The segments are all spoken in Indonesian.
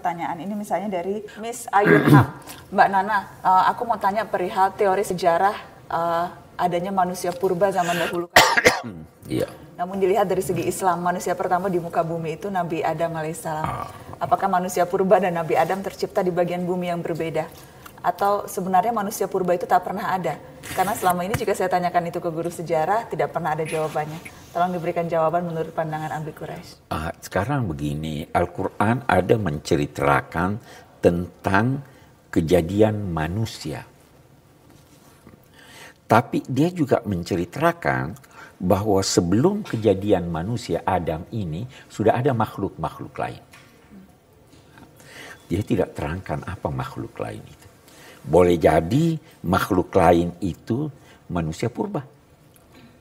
pertanyaan ini misalnya dari Miss Ayu Mbak Nana, uh, aku mau tanya perihal teori sejarah uh, adanya manusia purba zaman dahulu. Kan? Iya. Namun dilihat dari segi Islam, manusia pertama di muka bumi itu Nabi Adam alaihissalam. Ah. Apakah manusia purba dan Nabi Adam tercipta di bagian bumi yang berbeda? Atau sebenarnya manusia purba itu tak pernah ada? Karena selama ini juga saya tanyakan itu ke guru sejarah, tidak pernah ada jawabannya. Tolong diberikan jawaban menurut pandangan Ambi Quraisy. Uh, ah, sekarang begini, Al-Quran ada menceritakan tentang kejadian manusia. Tapi dia juga menceritakan bahwa sebelum kejadian manusia Adam ini sudah ada makhluk-makhluk lain. Dia tidak terangkan apa makhluk lain itu. Boleh jadi makhluk lain itu manusia purba.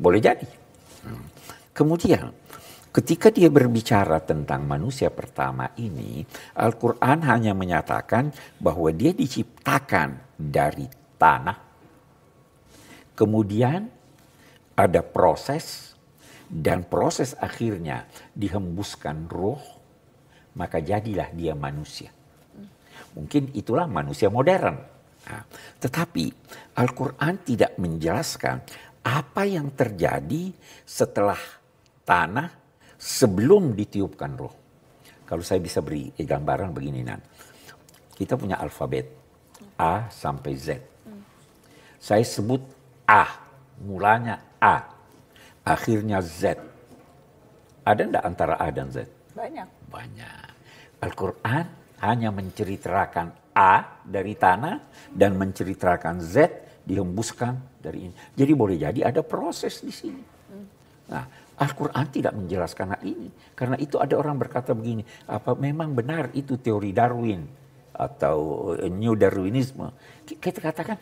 Boleh jadi. Kemudian ketika dia berbicara tentang manusia pertama ini, Al-Quran hanya menyatakan bahwa dia diciptakan dari tanah. Kemudian ada proses dan proses akhirnya dihembuskan roh, maka jadilah dia manusia. Mungkin itulah manusia modern kita. Tetapi Al-Quran tidak menjelaskan apa yang terjadi setelah tanah sebelum ditiupkan roh. Kalau saya bisa beri gambaran begini, Nan. Kita punya alfabet A sampai Z. Saya sebut A, mulanya A, akhirnya Z. Ada enggak antara A dan Z? Banyak. Banyak. Al-Quran hanya menceritakan A dari tanah dan menceritakan Z dihembuskan dari ini. Jadi boleh jadi ada proses di sini. Nah, Al-Quran tidak menjelaskan hal ini. Karena itu ada orang berkata begini, apa memang benar itu teori Darwin atau eh, New Darwinisme. Kita katakan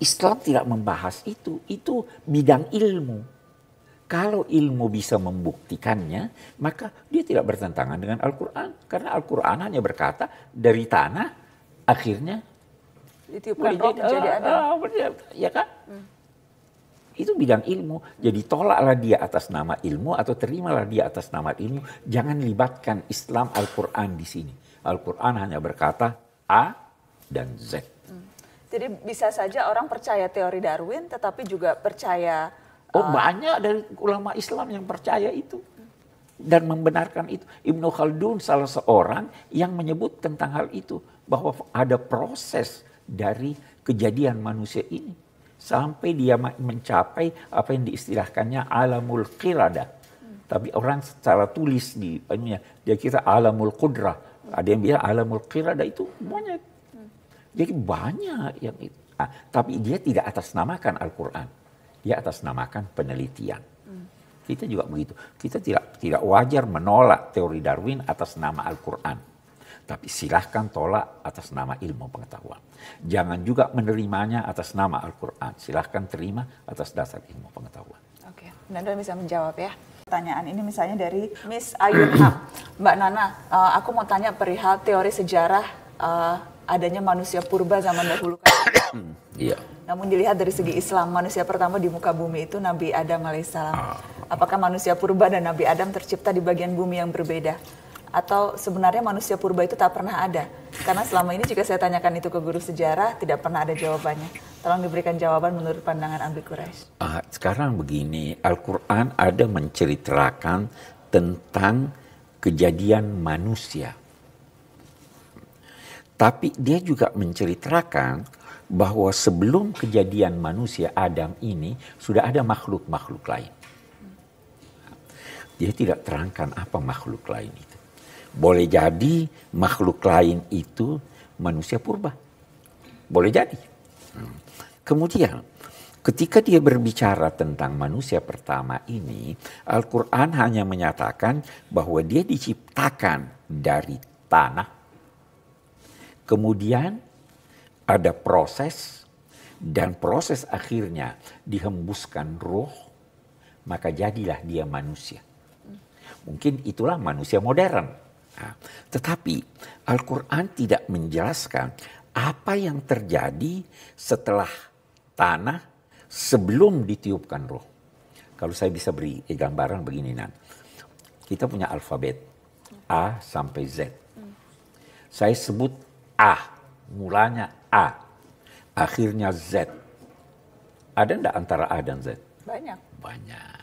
Islam tidak membahas itu, itu bidang ilmu kalau ilmu bisa membuktikannya, maka dia tidak bertentangan dengan Al-Quran. Karena Al-Quran hanya berkata dari tanah akhirnya ditiupkan roh menjadi eh, ada. Eh, ya kan? Hmm. Itu bidang ilmu. Jadi tolaklah dia atas nama ilmu atau terimalah dia atas nama ilmu. Jangan libatkan Islam Al-Qur'an di sini. Al-Qur'an hanya berkata A dan Z. Hmm. Jadi bisa saja orang percaya teori Darwin tetapi juga percaya Oh, uh, banyak dari ulama Islam yang percaya itu dan membenarkan itu. Ibnu Khaldun salah seorang yang menyebut tentang hal itu bahwa ada proses dari kejadian manusia ini sampai dia mencapai apa yang diistilahkannya alamul qirada. Hmm. Tapi orang secara tulis di ya, dia kira alamul qudra. Ada yang bilang alamul qirada itu banyak. Jadi banyak yang itu. Nah, tapi dia tidak atas namakan Al-Qur'an. Dia atas namakan penelitian. Kita juga begitu. Kita tidak tidak wajar menolak teori Darwin atas nama Al-Qur'an. Tapi silahkan tolak atas nama ilmu pengetahuan. Jangan juga menerimanya atas nama Al-Qur'an. Silahkan terima atas dasar ilmu pengetahuan. Oke, Nanda bisa menjawab ya pertanyaan ini misalnya dari Miss Ayun Mbak Nana, eh, aku mau tanya perihal teori sejarah eh, adanya manusia purba zaman dahulu. Iya. Namun dilihat dari segi Islam, manusia pertama di muka bumi itu Nabi Adam alaihissalam. Ah apakah manusia purba dan Nabi Adam tercipta di bagian bumi yang berbeda? Atau sebenarnya manusia purba itu tak pernah ada? Karena selama ini jika saya tanyakan itu ke guru sejarah, tidak pernah ada jawabannya. Tolong diberikan jawaban menurut pandangan Ambi Quraisy. uh, ah, sekarang begini, Al-Quran ada menceritakan tentang kejadian manusia. Tapi dia juga menceritakan bahwa sebelum kejadian manusia Adam ini sudah ada makhluk-makhluk lain dia tidak terangkan apa makhluk lain itu. Boleh jadi makhluk lain itu manusia purba. Boleh jadi. Hmm. Kemudian Ketika dia berbicara tentang manusia pertama ini, Al-Quran hanya menyatakan bahwa dia diciptakan dari tanah. Kemudian ada proses dan proses akhirnya dihembuskan roh, maka jadilah dia manusia. Mungkin itulah manusia modern. Nah, tetapi Al-Quran tidak menjelaskan apa yang terjadi setelah tanah sebelum ditiupkan roh. Kalau saya bisa beri gambaran begini, Nan. Kita punya alfabet A sampai Z. Saya sebut A, mulanya A, akhirnya Z. Ada enggak antara A dan Z? Banyak. Banyak.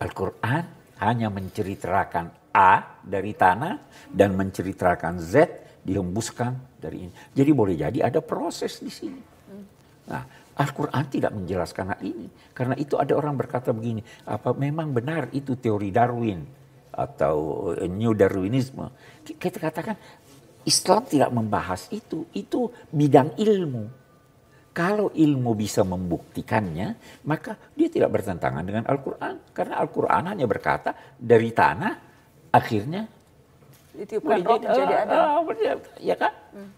Al-Quran hanya menceritakan A dari tanah dan menceritakan Z dihembuskan dari ini. Jadi boleh jadi ada proses di sini. Nah, Al-Quran tidak menjelaskan hal ini. Karena itu ada orang berkata begini, apa memang benar itu teori Darwin atau eh, New Darwinisme. Kita katakan Islam tidak membahas itu, itu bidang ilmu. Kalau ilmu bisa membuktikannya, maka dia tidak bertentangan dengan Al-Quran. Karena Al-Quran hanya berkata, dari tanah akhirnya ditiupkan roh menjadi ada. Ah, ya kan? Hmm.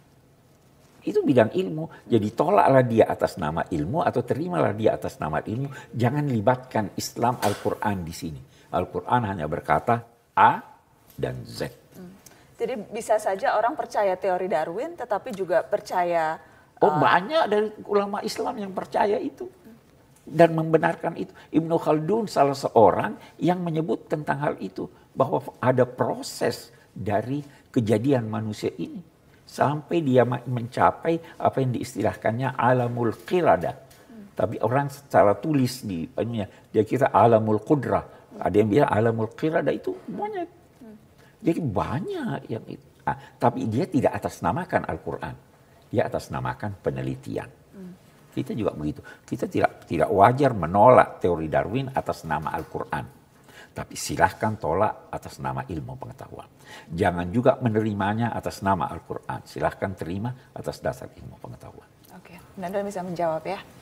Itu bidang ilmu. Jadi tolaklah dia atas nama ilmu atau terimalah dia atas nama ilmu. Jangan libatkan Islam Al-Quran di sini. Al-Quran hanya berkata A dan Z. Hmm. Jadi bisa saja orang percaya teori Darwin tetapi juga percaya Oh, ah. banyak dari ulama Islam yang percaya itu dan membenarkan itu. Ibnu Khaldun salah seorang yang menyebut tentang hal itu bahwa ada proses dari kejadian manusia ini sampai dia mencapai apa yang diistilahkannya alamul qirada. Tapi orang secara tulis di anunya dia kira alamul qudrah. Ada yang bilang alamul qirada itu monyet. Jadi banyak yang itu. Nah, tapi dia tidak atas namakan Al-Qur'an. Ya atas namakan penelitian. Kita juga begitu. Kita tidak tidak wajar menolak teori Darwin atas nama Al-Qur'an. Tapi silahkan tolak atas nama ilmu pengetahuan. Jangan juga menerimanya atas nama Al-Quran. Silahkan terima atas dasar ilmu pengetahuan. Oke, okay. Nanda bisa menjawab ya.